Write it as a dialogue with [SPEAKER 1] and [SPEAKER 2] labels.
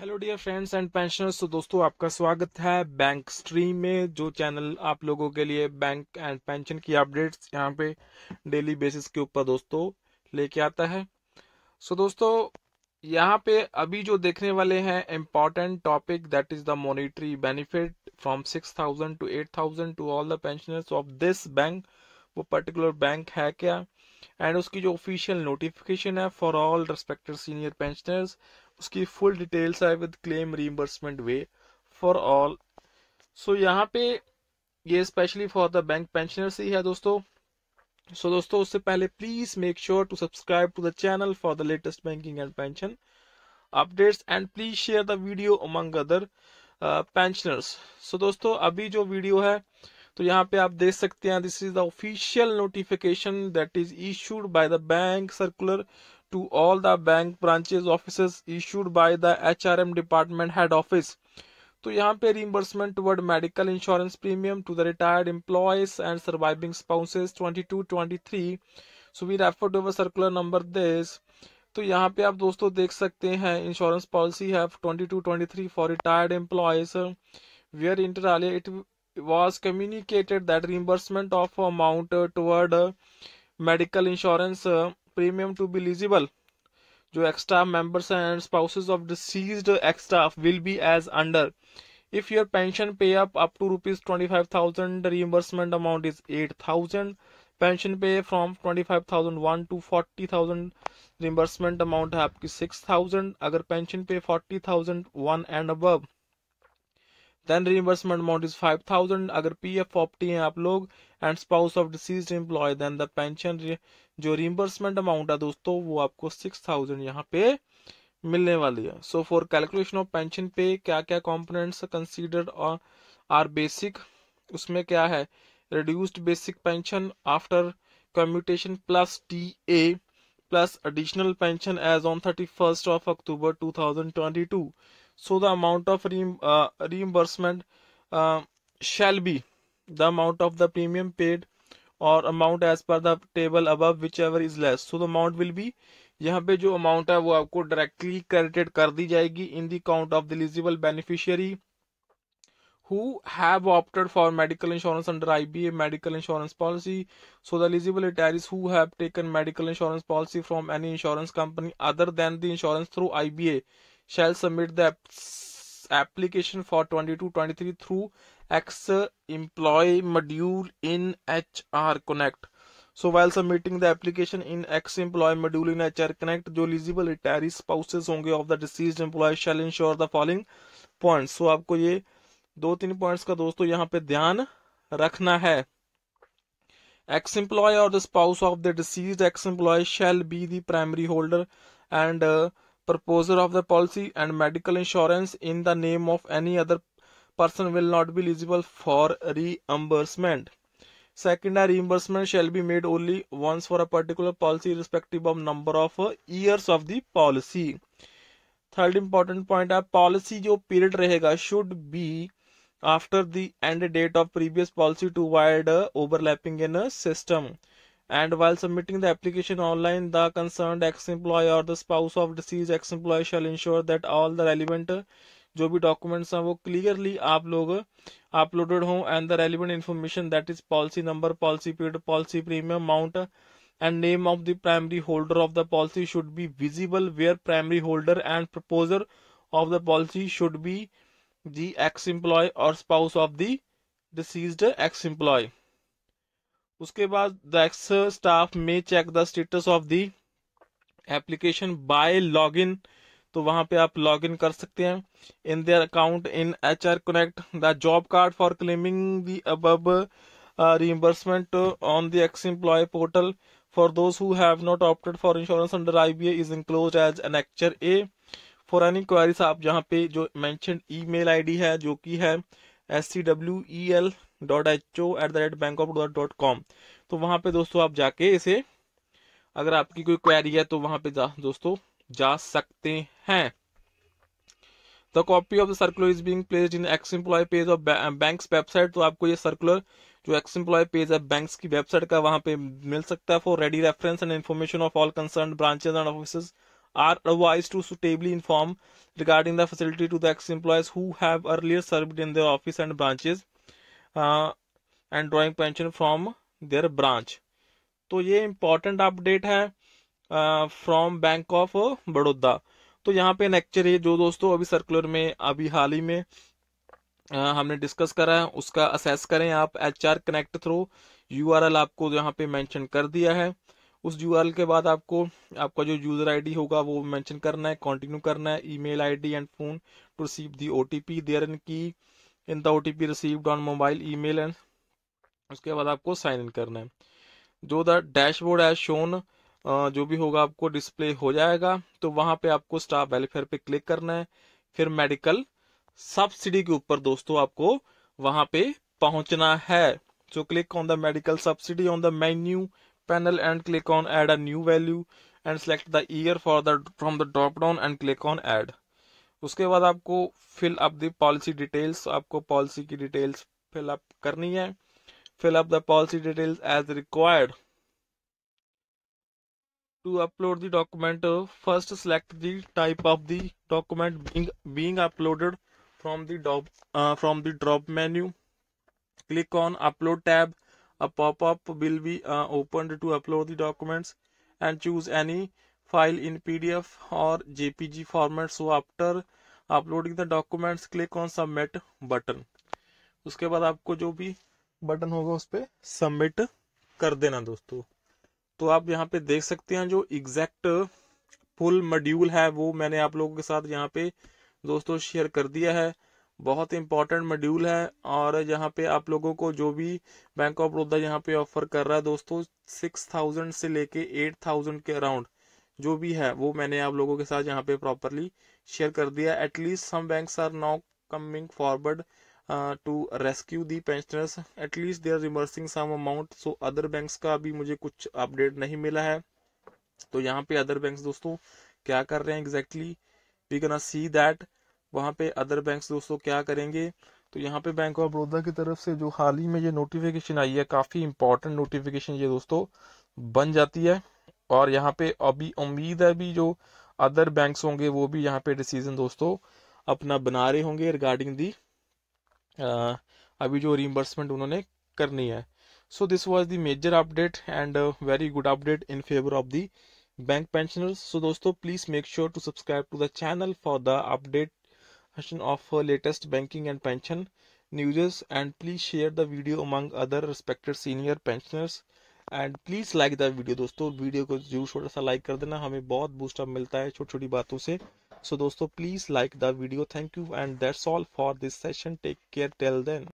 [SPEAKER 1] Hello dear friends and pensioners तो दोस्तों आपका स्वागत है बैंक स्ट्रीम में जो चैनल आप लोगों के लिए बैंक एंड पेंशन की अपडेट्स यहां पे डेली बेसिस के ऊपर दोस्तों लेके आता है सो so दोस्तों यहाँ पे अभी जो देखने वाले हैं important topic that is the monetary benefit from six thousand to eight thousand to all the pensioners of this bank वो पर्टिकुलर बैंक है क्या एंड उसकी जो ऑफिशियल नोटिफिकेशन है for all respected senior pensioners उसकी फुल डिटेल्स है with claim reimbursement way for all so यहाँ पे ये specially for the bank pensioners ही है दोस्तों सो so, दोस्तों उससे पहले please make sure to subscribe to the channel for the latest banking and pension updates and please share the video among other pensioners so दोस्तों अभी जो video है तो यहाँ पे आप देख सकते हैं this is the official notification that is issued by the bank circular to all the bank branches officers issued by the H R M department head office तो यहाँ पे reimbursement toward medical insurance premium to the retired employees and surviving spouses 22 23 so we refer to our circular number this तो यहाँ पे आप दोस्तों देख सकते हैं इंश्योरेंस पॉलिसी है twenty two twenty three for retired employees where inter alia it was communicated that reimbursement of amount uh, toward uh, medical insurance uh, premium to be eligible जो extra members and spouses of deceased extra will be as under if your pension pay up up to rupees 25000 reimbursement amount is 8000 pension pay from 25001 to 40000 reimbursement amount है 6000 अगर pension pay 40001 and above then reimbursement amount is five thousand अगर P F optee हैं आप लोग and spouse of deceased employee then the pension जो reimbursement amount है दोस्तों वो आपको सिक्स थाउजेंड यहाँ पे मिलने वाली है so for calculation of pension पे क्या क्या कॉम्पोनेंट्स कंसीडर्ड आर बेसिक उसमें क्या है reduced basic pension after commutation plus TA plus additional pension as on 31st of October 2022. So the amount of re uh, reimbursement uh, shall be the amount of the premium paid or amount as per the table above, whichever is less. So the amount will be यहाँ पे जो amount है वो आपको directly credit कर दी जाएगी in the count of the eligible beneficiary who have opted for medical insurance under IBA medical insurance policy. So the eligible retirees who have taken medical insurance policy from any insurance company other than the insurance through IBA shall submit the application for 22-23 through X employee module in HR Connect. So while submitting the application in X employee module in HR Connect, the eligible retirees spouses of the deceased employee shall ensure the following points. So आपको ये दो तीन points का दोस्तों यहाँ पे ध्यान रखना है एक्स एम्प्लॉय और the spouse of the deceased ex employee shall be the primary holder and proposer of the policy and medical insurance in the name of any other person will not be eligible for reimbursement second है reimbursement shall be made only once for a particular policy respective of number of years of the policy third important point है policy जो period रहेगा should B after the end date of previous policy to avoid uh, overlapping in a system and while submitting the application online the concerned ex-employee or the spouse of deceased ex-employee shall ensure that all the relevant जो भी documents हैं वो clearly आप लोग uploaded हों and the relevant information that is policy number policy period policy premium and name of the primary holder of the policy should be visible where primary holder and proposer of the policy should be the ex employee और spouse of the deceased ex employee उसके बाद the ex staff may check the status of the application by login तो वहां पे आप log in कर सकते हैं in their account in H R connect the job card for claiming the अबब reimbursement on the ex-employee portal for those who have not opted for insurance under IBA is enclosed as an Annexure A. For an inquiries आप जहाँ पे जो mention email I D है जो की है S C W E L dot H O at the rate bank of dot dot com तो वहाँ पे दोस्तों आप जाके इसे अगर आपकी कोई क्वेरी है तो वहाँ पे जा दोस्तों जा सकते हैं the copy of the circular is being place in ex employee page of bank website तो आपको ये सर्कुलर जो एक्स एम्प्लॉय पेज है बैंक की वेबसाइट का वहाँ पे मिल सकता है for ready reference and information of all concern branches and office are advised to suitably inform regarding the facility to the ex-employees who have earlier served in their office and branches uh, and drawing pension from their branch. तो ये important update है from bank of Baroda तो यहाँ पे नेक्चर ये जो दोस्तों अभी सर्कुलर में अभी हाल ही में आ, हमने डिस्कस करा है उसका असेस करें आप H R connect through URL आपको यहाँ पे मेंशन कर दिया है उस यू के बाद आपको आपका जो यूजर आईडी होगा वो मेंशन करना है कंटिन्यू करना है email ID and phone to receive the OTP there in key in the P received on mobile email and उसके बाद आपको साइन इन करना है जो द डैशबोर्ड है शोन जो भी होगा आपको डिस्प्ले हो जाएगा तो वहां पे आपको स्टाफ वेलफेयर पे क्लिक करना है फिर मेडिकल सब्सिडी के ऊपर दोस्तों आपको वहां पे पहुंचना है so click on the medical subsidy on the menu panel and click on add a new value and select the year for the from the drop down and click on add उसके बाद आपको fill up the policy details आपको policy की details fill up करनी है fill up the policy details as required. To upload the document, first select the type of the document being being uploaded from the drop uh, from the drop menu. Click on Upload tab A pop-up will be uh, opened to upload the documents and choose any file in PDF or JPG format. So after uploading the documents, click on submit button. uske baad aapko jo bhi button hoga us pe submit kar dena dosto to aap yahan pe dekh sakte hain jo exact full module hai wo maine aap logo ke sath yahan pe दोस्तों share कर दिया है बहुत important module है और यहाँ पे आप लोगों को जो भी बैंक ऑफ बड़ौदा यहाँ पे ऑफर कर रहा है दोस्तों सिक्स थाउजेंड से लेके एट थाउजेंड के अराउंड जो भी है वो मैंने आप लोगों के साथ यहाँ पे प्रॉपरली शेयर कर दिया at least some banks are now coming forward to rescue the pensioners at least they are reimbursing some amount so other banks का अभी मुझे कुछ अपडेट नहीं मिला है तो यहाँ पे अदर बैंक्स दोस्तों क्या कर रहे हैं exactly we can see that वहाँ पे अदर बैंक दोस्तों क्या करेंगे तो यहाँ पे बैंक ऑफ बड़ौदा की तरफ से जो हाल ही में ये नोटिफिकेशन आई है काफ़ी इंपॉर्टेंट नोटिफिकेशन ये दोस्तों बन जाती है और यहाँ पे अभी उम्मीद है भी जो अदर बैंक्स होंगे वो भी यहाँ पे डिसीजन दोस्तों अपना बना रहे होंगे रिगार्डिंग दी अभी जो रिमबर्समेंट उन्होंने करनी है so this was the major update and very good update in favour of the bank pensioners so दोस्तों please make sure to subscribe to the channel for the update discussion of her latest banking and pension news and please share the video among other respected senior pensioners and please like the video दोस्तों video को जरूर छोटा सा like कर देना हमें बहुत boost up मिलता है छोटी छोटी बातों से सो so, दोस्तों please like the video thank you and that's all for this session take care till then